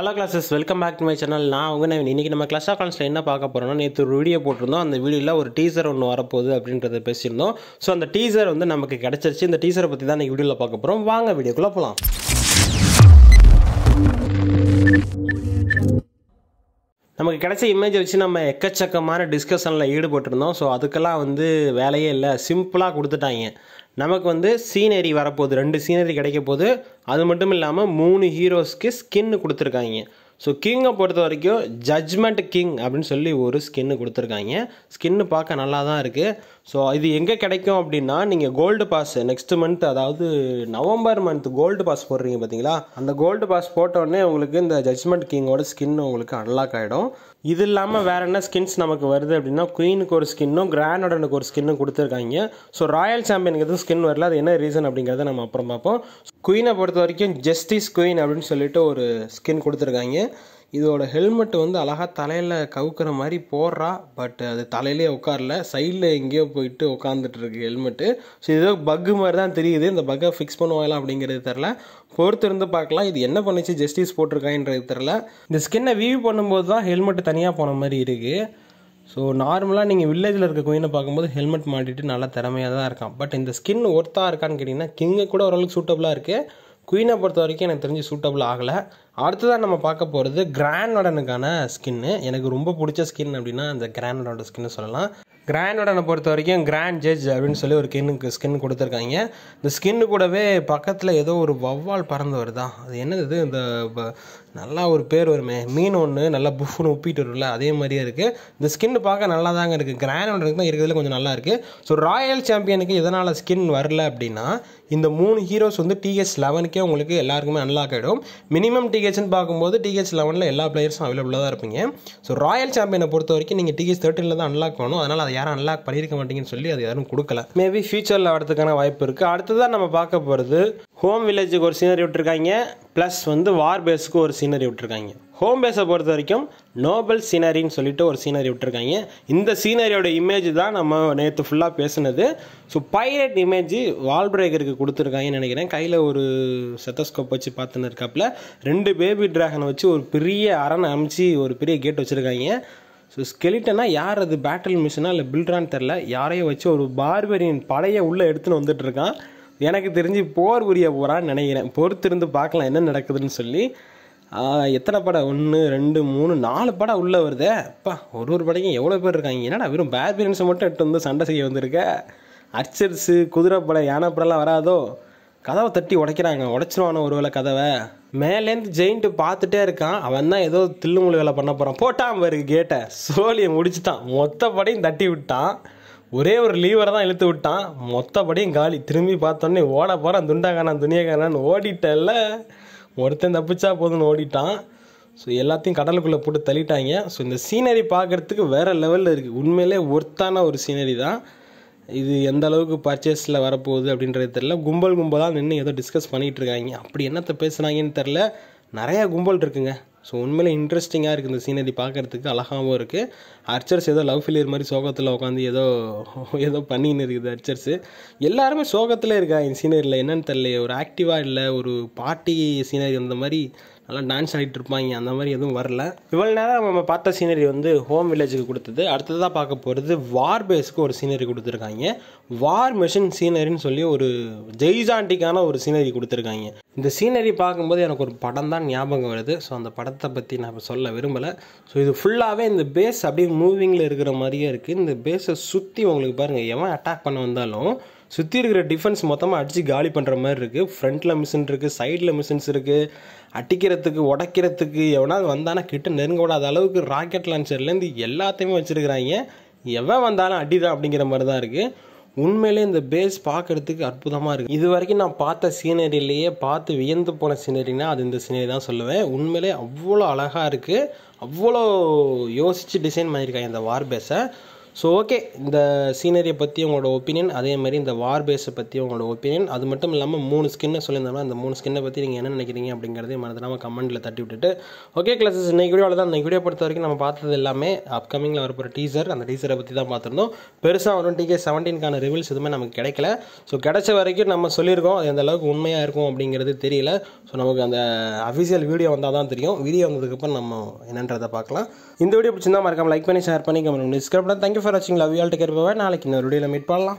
hello classes welcome back to my channel நான் உங்க நவீன் இன்றைக்கி நம்ம கிளாஸ் ஆஃப் கான்ஸில் என்ன பார்க்க போகிறோம்னா நேற்று ஒரு வீடியோ போட்டிருந்தோம் அந்த வீடியோவில் ஒரு டீசர் ஒன்று வரப்போகுது அப்படின்றத பேசியிருந்தோம் ஸோ அந்த டீசர் வந்து நமக்கு கிடச்சிருச்சு இந்த டீசரை பற்றி தான் இன்றைக்கி வீடியோவில் பார்க்க போகிறோம் வாங்க வீடியோக்குள்ளே போகலாம் நமக்கு கிடைச்ச இமேஜை வச்சு நம்ம எக்கச்சக்கமான டிஸ்கஷனில் ஈடுபட்டிருந்தோம் ஸோ அதுக்கெல்லாம் வந்து வேலையே இல்லை சிம்பிளாக கொடுத்துட்டாங்க நமக்கு வந்து சீனரி வரப்போகுது ரெண்டு சீனரி கிடைக்க போகுது அது மட்டும் இல்லாமல் மூணு ஹீரோஸ்க்கு ஸ்கின்னு கொடுத்துருக்காங்க ஸோ கிங்கை பொறுத்த வரைக்கும் ஜட்ஜ்மெண்ட் கிங் அப்படின்னு சொல்லி ஒரு ஸ்கின்னு கொடுத்துருக்காங்க ஸ்கின்னு பார்க்க நல்லா தான் இருக்குது ஸோ இது எங்கே கிடைக்கும் அப்படின்னா நீங்கள் கோல்டு பாஸ் நெக்ஸ்ட் மந்த் அதாவது நவம்பர் மந்த் கோல்டு பாஸ் போடுறீங்க பார்த்தீங்களா அந்த கோல்டு பாஸ் போட்டோடனே உங்களுக்கு இந்த ஜட்ஜ்மெண்ட் கிங்கோட ஸ்கின் உங்களுக்கு அன்லாக் ஆகிடும் இது இல்லாமல் வேறு என்ன ஸ்கின்ஸ் நமக்கு வருது அப்படின்னா குயினுக்கு ஒரு ஸ்கின்னும் கிராண்ட் ஒரு ஸ்கின்னும் கொடுத்துருக்காங்க ஸோ ராயல் சாம்பியனுக்கு எதுவும் ஸ்கின் வரல அது என்ன ரீசன் அப்படிங்கிறத நம்ம அப்புறம் பார்ப்போம் குயினை பொறுத்த வரைக்கும் ஜஸ்டிஸ் குயின் அப்படின்னு சொல்லிட்டு ஒரு ஸ்கின் கொடுத்துருக்காங்க இதோட ஹெல்மெட் வந்து அழகாக தலையில் கவுக்கிற மாதிரி போடுறா பட் அது தலையிலே உட்காரல சைடில் எங்கேயோ போயிட்டு உட்காந்துட்ருக்கு ஹெல்மெட்டு ஸோ இதோ பக்கு மாதிரி தான் தெரியுது இந்த பக்கை ஃபிக்ஸ் பண்ணுவாங்களா அப்படிங்கிறது தெரில பொறுத்திருந்து பார்க்கலாம் இது என்ன பண்ணிச்சு ஜஸ்டிஸ் போட்டிருக்காங்கன்றது தெரில இந்த ஸ்கின்னை வீவ் பண்ணும்போது தான் ஹெல்மெட் தனியாக போன மாதிரி இருக்குது ஸோ நார்மலாக நீங்கள் வில்லேஜில் இருக்க குயினை பார்க்கும்போது ஹெல்மெட் மாட்டிட்டு நல்லா திறமையாக தான் இருக்கான் பட் இந்த ஸ்கின் ஒர்த்தாக இருக்கான்னு கேட்டிங்கன்னா கிங்கு கூட ஓரளவுக்கு சூட்டபுளாக இருக்குது குயினை பொறுத்த வரைக்கும் எனக்கு தெரிஞ்சு சூட்டபுள் ஆகலை அடுத்ததாக நம்ம பார்க்க போகிறது கிராண்ட்னடனுக்கான ஸ்கின்னு எனக்கு ரொம்ப பிடிச்ச ஸ்கின் அப்படின்னா அந்த கிராண்ட்னடோட ஸ்கின்னு சொல்லலாம் கிராண்டோடனை பொறுத்த வரைக்கும் கிராண்ட் ஜட்ஜ் அப்படின்னு சொல்லி ஒரு கின்னுக்கு ஸ்கின் கொடுத்துருக்காங்க இந்த ஸ்கின்னு கூடவே பக்கத்தில் ஏதோ ஒரு வவ்வால் பறந்து வருதா அது என்னது இந்த நல்லா ஒரு பேர் வருமே மீன் ஒன்று நல்லா புஃப்னு உப்பிட்டு வரும்ல அதே மாதிரியே இருக்குது இந்த ஸ்கின்னு பார்க்க நல்லா தாங்க இருக்குது கிராண்டோடனுக்கு தான் இருக்கிறதுல கொஞ்சம் நல்லா இருக்குது ஸோ ராயல் சாம்பியனுக்கு எதனால் ஸ்கின் வரல அப்படின்னா இந்த மூணு ஹீரோஸ் வந்து டிஹெச் லெவனுக்கே உங்களுக்கு எல்லாருக்குமே அன்லாக் ஆகிடும் மினிமம் டிஹெச்னு பார்க்கும்போது டிஹெச் லெவனில் எல்லா பிளேயர்ஸும் அவைலபிளாக தான் இருப்பீங்க ஸோ ராயல் சாம்பியனை பொறுத்த வரைக்கும் நீங்கள் டிஹெச் தேர்ட்டினில் தான் அன்லாக் பண்ணணும் அதனால் அதை யாரும் அன்லாக் பண்ணியிருக்க மாட்டீங்கன்னு சொல்லி அது யாரும் கொடுக்கல மேபி ஃபியூச்சரில் வரதுக்கான வாய்ப்பு இருக்குது அடுத்ததான் நம்ம பார்க்க போகிறது ஹோம் வில்லேஜுக்கு ஒரு சீனரி விட்டுருக்காங்க ப்ளஸ் வந்து வார் பேஸுக்கு ஒரு சீனரி விட்டுருக்காங்க ஹோம் பேஸை பொறுத்த வரைக்கும் நோபல் சீனரின்னு சொல்லிட்டு ஒரு சீனரி விட்டுருக்காங்க இந்த சீனரியோட இமேஜ் தான் நம்ம நேற்று ஃபுல்லாக பேசுனது ஸோ பைலட் இமேஜ் வால் பிரேக்கருக்கு கொடுத்துருக்காங்கன்னு நினைக்கிறேன் கையில் ஒரு செத்தஸ்கோப் வச்சு பார்த்துன்னு இருக்காப்புல ரெண்டு பேபி ட்ராகனை வச்சு ஒரு பெரிய அரணை அமைச்சு ஒரு பெரிய கேட் வச்சுருக்காங்க ஸோ ஸ்கெலிட்டனா யார் அது பேட்டில் மிஷினா இல்லை பில்ட்ரான்னு தெரில யாரையும் வச்சு ஒரு பார்பரியன் பழைய உள்ளே எடுத்துன்னு வந்துட்டுருக்கான் எனக்கு தெரிஞ்சு போர் உரிய போகிறான்னு நினைக்கிறேன் பொறுத்திருந்து பார்க்கலாம் என்ன நடக்குதுன்னு சொல்லி எத்தனை படம் ஒன்று ரெண்டு மூணு நாலு படம் உள்ளே வருதே அப்பா ஒரு ஒரு படைக்கும் எவ்வளோ பேர் இருக்காங்க என்னடா வெறும் பேர்பீரியன்ஸை மட்டும் எட்டு வந்து சண்டை செய்ய வந்திருக்க அர்ச்சர்ஸு குதிரை படம் யானை படம்லாம் வராதோ கதவை தட்டி உடைக்கிறாங்க ஒரு வேளை கதவை மேலேருந்து ஜெயிண்ட்டு பார்த்துட்டே இருக்கான் அவன் தான் ஏதோ தில்லுமுழு வேலை பண்ண போகிறான் போட்டான் பாரு கேட்டை சோழியை முடிச்சுட்டான் மொத்த படையும் தட்டி விட்டான் ஒரே ஒரு லீவரை தான் இழுத்து விட்டான் மொத்தப்படியும் காலி திரும்பி பார்த்தோன்னே ஓட போகிறான் துண்டா காணான் துணியா காணான்னு ஒருத்தன் தப்பிச்சா போதும்னு ஓடிட்டான் ஸோ எல்லாத்தையும் கடலுக்குள்ளே போட்டு தள்ளிட்டாங்க ஸோ இந்த சீனரி பார்க்குறதுக்கு வேறு லெவலில் இருக்குது உண்மையிலே ஒர்த்தான ஒரு சீனரி தான் இது எந்த அளவுக்கு பர்ச்சேஸில் வரப்போகுது அப்படின்றது தெரில கும்பல் கும்பலாக நின்று ஏதோ டிஸ்கஸ் பண்ணிகிட்டு இருக்காங்க அப்படி என்னத்தை பேசுனாங்கன்னு தெரில நிறையா கும்பல் இருக்குங்க ஸோ உண்மையில் இன்ட்ரெஸ்டிங்காக இருக்குது இந்த சீனரி பார்க்குறதுக்கு அழகாகவும் இருக்குது அர்ச்சர்ஸ் ஏதோ லவ் ஃபிலியர் மாதிரி சோகத்தில் உட்காந்து ஏதோ ஏதோ பண்ணின்னு இருக்குது அர்ச்சர்ஸு எல்லாருமே சோகத்தில் இருக்கா இந்த சீனரியில் என்னென்னு தெரியல ஒரு ஆக்டிவாக இல்லை ஒரு பாட்டி சீனரி அந்த மாதிரி நல்லா டான்ஸ் ஆகிட்டு இருப்பாங்க அந்த மாதிரி எதுவும் வரல இவ்வளோ நேரம் நம்ம பார்த்த சீனரி வந்து ஹோம் வில்லேஜுக்கு கொடுத்தது அடுத்ததாக பார்க்க போகிறது வார் பேஸ்க்கு ஒரு சீனரி கொடுத்துருக்காங்க வார் மெஷின் சீனரின்னு சொல்லி ஒரு ஜெய்ஜாண்டிக்கான ஒரு சீனரி கொடுத்துருக்காங்க இந்த சீனரி பார்க்கும்போது எனக்கு ஒரு படம் தான் ஞாபகம் வருது ஸோ அந்த படத்தை பற்றி நான் சொல்ல விரும்பலை ஸோ இது ஃபுல்லாகவே இந்த பேஸ் அப்படியே மூவிங்கில் இருக்கிற மாதிரியே இருக்குது இந்த பேஸை சுற்றி உங்களுக்கு பாருங்கள் எவன் அட்டாக் பண்ண வந்தாலும் சுற்றி இருக்கிற டிஃபென்ஸ் மொத்தமாக அடித்து காலி பண்ணுற மாதிரி இருக்குது ஃப்ரண்ட்டில் மிஷின் இருக்குது சைடில் மிஷின்ஸ் இருக்குது அடிக்கிறதுக்கு உடைக்கிறதுக்கு எவனால் வந்தானா கிட்ட நெருங்க விடாத அளவுக்கு ராக்கெட் லான்ச்சர்லேருந்து எல்லாத்தையுமே வச்சுருக்கிறாங்க எவன் வந்தாலும் அடிதான் அப்படிங்கிற மாதிரி தான் இருக்குது உண்மையிலே இந்த பேஸ் பார்க்குறதுக்கு அற்புதமாக இருக்குது இது வரைக்கும் நான் பார்த்த சீனரியிலேயே பார்த்து வியந்து போன சீனரினா அது இந்த சீனரி தான் சொல்லுவேன் உண்மையிலே அவ்வளோ அழகாக இருக்குது அவ்வளோ யோசித்து டிசைன் பண்ணியிருக்காங்க இந்த வார் பேஸை ஸோ ஓகே இந்த சீனரியை பற்றி உங்களோட ஒப்பீனியன் அதே மாதிரி இந்த வார் பேஸை பற்றி உங்களோட ஒப்பீனியன் அது மட்டும் இல்லாமல் மூணு ஸ்கின்னை சொல்லியிருந்தோம்னா அந்த மூணு ஸ்கின்னை பற்றி நீங்கள் என்ன நினைக்கிறீங்க அப்படிங்கிறதே மறந்துடாமல் கமெண்ட்டில் தட்டி விட்டுட்டு ஓகே கிளாஸஸ் இன்றைக்கி வீடியோ தான் அந்த வீடியோ பொறுத்த வரைக்கும் நம்ம பார்த்தது எல்லாமே அப்கமிங்கில் வரப்போகிற டீசர் அந்த டீசரை பற்றி தான் பார்த்துருந்தோம் பெருசாக வரும் டிகே செவன்டீன்கான ரிவில்ஸ் எதுவுமே நமக்கு கிடைக்கல ஸோ கிடைச்ச வரைக்கும் நம்ம சொல்லியிருக்கோம் அது எந்த அளவுக்கு உண்மையாக இருக்கும் அப்படிங்கிறது தெரியல ஸோ நமக்கு அந்த அஃபிஷியல் வீடியோ வந்தால் தான் தெரியும் வீடியோ வந்ததுக்கப்புறம் நம்ம என்னன்றதை பார்க்கலாம் இந்த வீடியோ பிடிச்சிருந்தா மறக்காமல் லைக் பண்ணி ஷேர் பண்ணி கமெண்ட் டிஸ்கிரைப் பண்ண தேங்க்யூ ஃபார் வாட்சிங் love you all take care நாளைக்கு இன்னொரு வீடியோவில் மீட் பண்ணலாம்